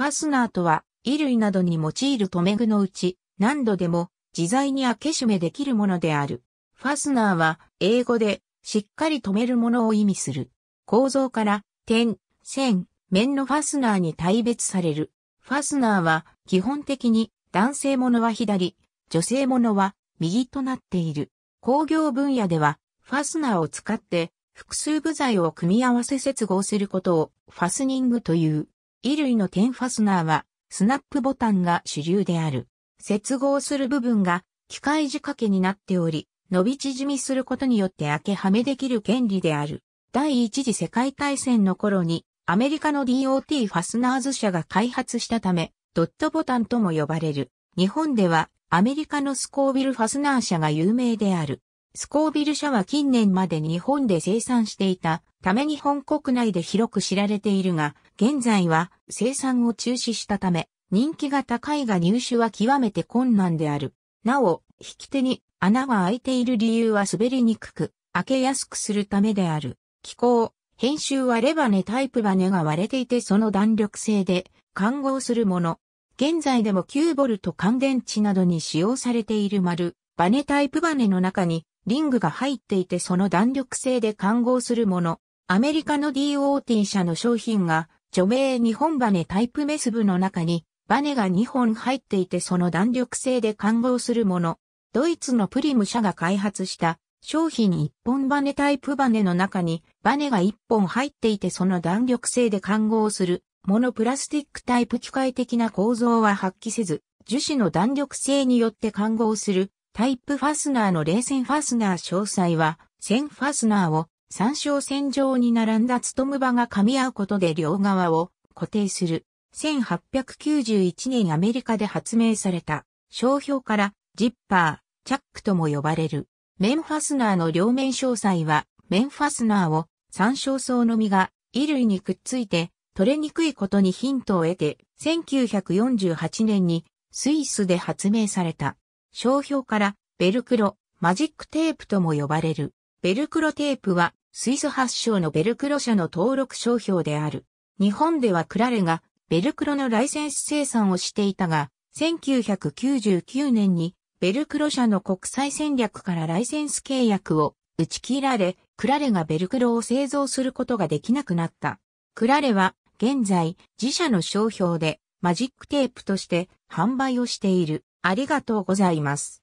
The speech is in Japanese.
ファスナーとは、衣類などに用いる留め具のうち、何度でも自在に開け閉めできるものである。ファスナーは、英語で、しっかり留めるものを意味する。構造から、点、線、面のファスナーに大別される。ファスナーは、基本的に、男性ものは左、女性ものは右となっている。工業分野では、ファスナーを使って、複数部材を組み合わせ接合することをファスニングという。衣類のテンファスナーは、スナップボタンが主流である。接合する部分が機械仕掛けになっており、伸び縮みすることによって開けはめできる権利である。第一次世界大戦の頃にアメリカの DOT ファスナーズ社が開発したため、ドットボタンとも呼ばれる。日本ではアメリカのスコービルファスナー社が有名である。スコービル社は近年まで日本で生産していたため日本国内で広く知られているが、現在は生産を中止したため、人気が高いが入手は極めて困難である。なお、引き手に穴が開いている理由は滑りにくく、開けやすくするためである。気候、編集はレバネタイプバネが割れていてその弾力性で看護するもの。現在でも 9V 乾電池などに使用されている丸、バネタイプバネの中にリングが入っていてその弾力性で看護するもの。アメリカの DOT 社の商品が、著名日本バネタイプメス部の中に、バネが2本入っていてその弾力性で混合するもの。ドイツのプリム社が開発した商品1本バネタイプバネの中にバネが1本入っていてその弾力性で混合するモノプラスティックタイプ機械的な構造は発揮せず樹脂の弾力性によって混合するタイプファスナーの冷戦ファスナー詳細は線ファスナーを三章線上に並んだ務場が噛み合うことで両側を固定する。1891年アメリカで発明された商標からジッパー、チャックとも呼ばれる。メンファスナーの両面詳細は、メンファスナーを三照層の実が衣類にくっついて取れにくいことにヒントを得て、1948年にスイスで発明された。商標からベルクロ、マジックテープとも呼ばれる。ベルクロテープはスイス発祥のベルクロ社の登録商標である。日本ではクラレがベルクロのライセンス生産をしていたが、1999年にベルクロ社の国際戦略からライセンス契約を打ち切られ、クラレがベルクロを製造することができなくなった。クラレは現在自社の商標でマジックテープとして販売をしている。ありがとうございます。